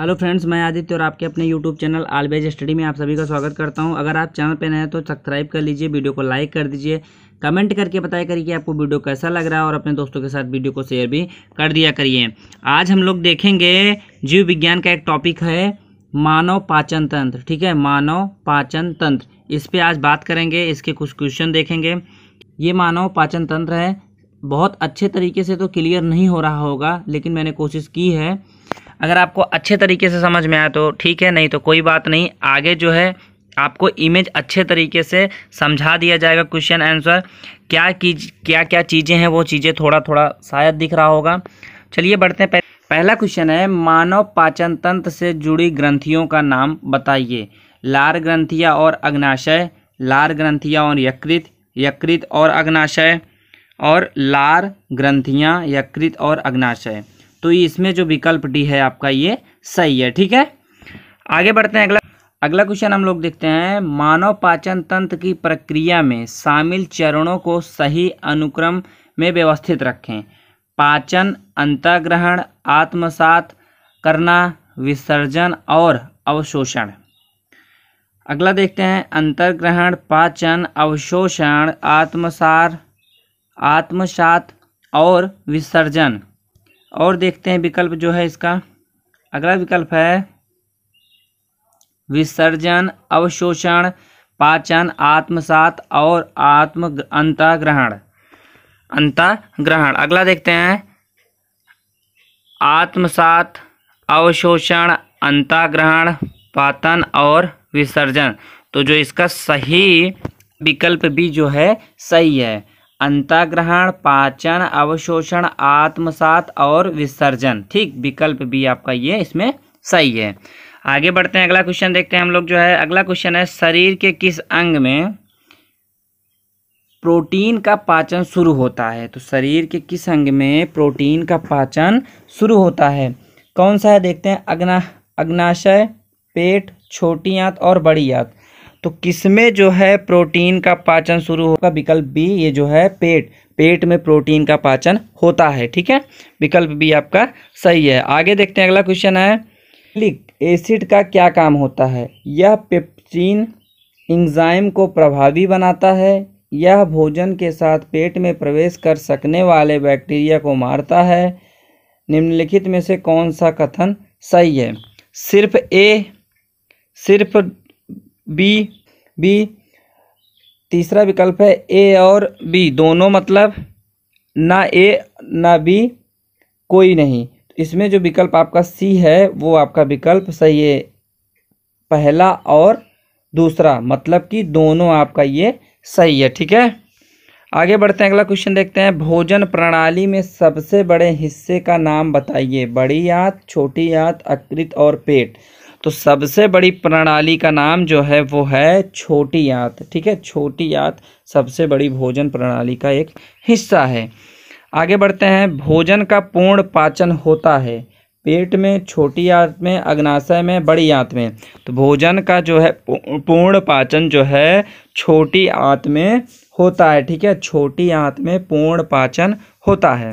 hello friends मैं आदित्य और आपके अपने यूट्यूब चैनल आलवेज स्टडी में आप सभी का स्वागत करता हूं अगर आप चैनल पर नए हैं तो सब्सक्राइब कर लीजिए वीडियो को लाइक कर दीजिए कमेंट करके बताया करिए कि आपको वीडियो कैसा लग रहा है और अपने दोस्तों के साथ वीडियो को शेयर भी कर दिया करिए आज हम लोग देखेंगे जीव विज्ञान का एक टॉपिक है मानव पाचन तंत्र ठीक है मानव पाचन तंत्र इस पर आज बात करेंगे इसके कुछ क्वेश्चन देखेंगे ये मानव पाचन तंत्र है बहुत अच्छे तरीके से तो क्लियर नहीं हो रहा होगा लेकिन मैंने कोशिश की है अगर आपको अच्छे तरीके से समझ में आया तो ठीक है नहीं तो कोई बात नहीं आगे जो है आपको इमेज अच्छे तरीके से समझा दिया जाएगा क्वेश्चन आंसर क्या की क्या क्या चीज़ें हैं वो चीज़ें थोड़ा थोड़ा शायद दिख रहा होगा चलिए बढ़ते हैं पहला क्वेश्चन है मानव पाचन तंत्र से जुड़ी ग्रंथियों का नाम बताइए लार ग्रंथिया और अग्नाशय लार ग्रंथिया और यकृत यकृत और अग्नाशय और लार ग्रंथियाँ यकृत और अग्नाशय तो इसमें जो विकल्प डी है आपका ये सही है ठीक है आगे बढ़ते हैं अगला अगला क्वेश्चन हम लोग देखते हैं मानव पाचन तंत्र की प्रक्रिया में शामिल चरणों को सही अनुक्रम में व्यवस्थित रखें पाचन अंतग्रहण आत्मसात करना विसर्जन और अवशोषण अगला देखते हैं अंतर्ग्रहण पाचन अवशोषण आत्मसार आत्मसात और विसर्जन और देखते हैं विकल्प जो है इसका अगला विकल्प है विसर्जन अवशोषण पाचन आत्मसात और आत्म अंतग्रहण अंतग्रहण अगला देखते हैं आत्मसात अवशोषण ग्रहण पातन और विसर्जन तो जो इसका सही विकल्प भी जो है सही है अंतग्रहण पाचन अवशोषण आत्मसात और विसर्जन ठीक विकल्प भी आपका ये इसमें सही है आगे बढ़ते हैं अगला क्वेश्चन देखते हैं हम लोग जो है अगला क्वेश्चन है शरीर के किस अंग में प्रोटीन का पाचन शुरू होता है तो शरीर के किस अंग में प्रोटीन का पाचन शुरू होता है कौन सा है देखते हैं अग्ना अग्नाशय पेट छोटी आंत और बड़ी आंत तो किसमें जो है प्रोटीन का पाचन शुरू होगा विकल्प बी ये जो है पेट पेट में प्रोटीन का पाचन होता है ठीक है विकल्प बी आपका सही है आगे देखते हैं अगला क्वेश्चन है लिक एसिड का क्या काम होता है यह पेप्टीन इंजाइम को प्रभावी बनाता है यह भोजन के साथ पेट में प्रवेश कर सकने वाले बैक्टीरिया को मारता है निम्नलिखित में से कौन सा कथन सही है सिर्फ ए सिर्फ बी बी तीसरा विकल्प है ए और बी दोनों मतलब ना ए ना बी कोई नहीं इसमें जो विकल्प आपका सी है वो आपका विकल्प सही है पहला और दूसरा मतलब कि दोनों आपका ये सही है ठीक है आगे बढ़ते हैं अगला क्वेश्चन देखते हैं भोजन प्रणाली में सबसे बड़े हिस्से का नाम बताइए बड़ी आंत छोटी आंत अकृत और पेट तो सबसे बड़ी प्रणाली का नाम जो है वो है छोटी आंत ठीक है छोटी आंत सबसे बड़ी भोजन प्रणाली का एक हिस्सा है आगे बढ़ते हैं भोजन का पूर्ण पाचन होता है पेट में छोटी आंत में अग्नाशय में बड़ी आंत में तो भोजन का जो है पूर्ण पाचन जो है छोटी आंत में होता है ठीक है छोटी आंत में पूर्ण पाचन होता है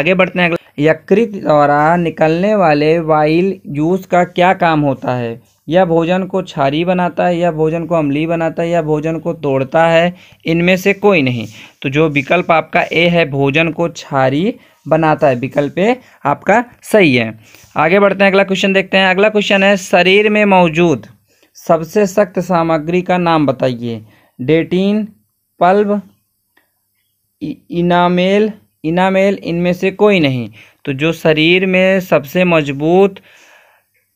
आगे बढ़ते हैं अगला यकृत द्वारा निकलने वाले वाइल जूस का क्या काम होता है यह भोजन को छारी बनाता है यह भोजन को अम्ली बनाता है यह भोजन को तोड़ता है इनमें से कोई नहीं तो जो विकल्प आपका ए है भोजन को छारी बनाता है विकल्प ए आपका सही है आगे बढ़ते हैं अगला क्वेश्चन देखते हैं अगला क्वेश्चन है शरीर में मौजूद सबसे सख्त सामग्री का नाम बताइए डेटिन पल्ब इनामेल इनामेल इनमें से कोई नहीं तो जो शरीर में सबसे मजबूत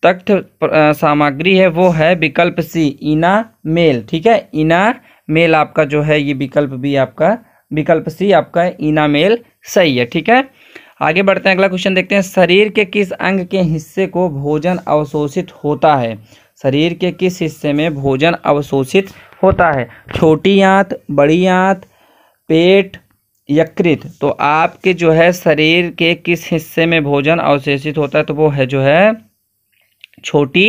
तख्त सामग्री है वो है विकल्प सी इना मेल ठीक है इना मेल आपका जो है ये विकल्प बी आपका विकल्प सी आपका इना मेल सही है ठीक है आगे बढ़ते हैं अगला क्वेश्चन देखते हैं शरीर के किस अंग के हिस्से को भोजन अवशोषित होता है शरीर के किस हिस्से में भोजन अवशोषित होता है छोटी आंत बड़ी आंत पेट यकृत तो आपके जो है शरीर के किस हिस्से में भोजन अवशेषित होता है तो वो है जो है छोटी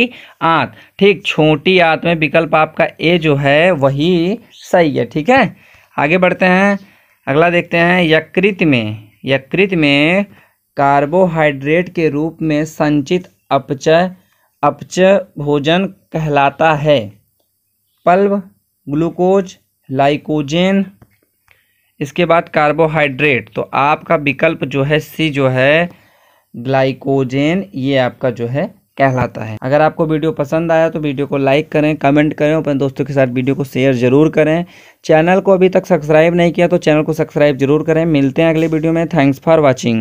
आंत ठीक छोटी आंत में विकल्प आपका ए जो है वही सही है ठीक है आगे बढ़ते हैं अगला देखते हैं यकृत में यकृत में कार्बोहाइड्रेट के रूप में संचित अपचय अपचय भोजन कहलाता है पल्व ग्लूकोज लाइकोजेन इसके बाद कार्बोहाइड्रेट तो आपका विकल्प जो है सी जो है ग्लाइकोजेन ये आपका जो है कहलाता है अगर आपको वीडियो पसंद आया तो वीडियो को लाइक करें कमेंट करें अपने दोस्तों के साथ वीडियो को शेयर जरूर करें चैनल को अभी तक सब्सक्राइब नहीं किया तो चैनल को सब्सक्राइब जरूर करें मिलते हैं अगले वीडियो में थैंक्स फॉर वॉचिंग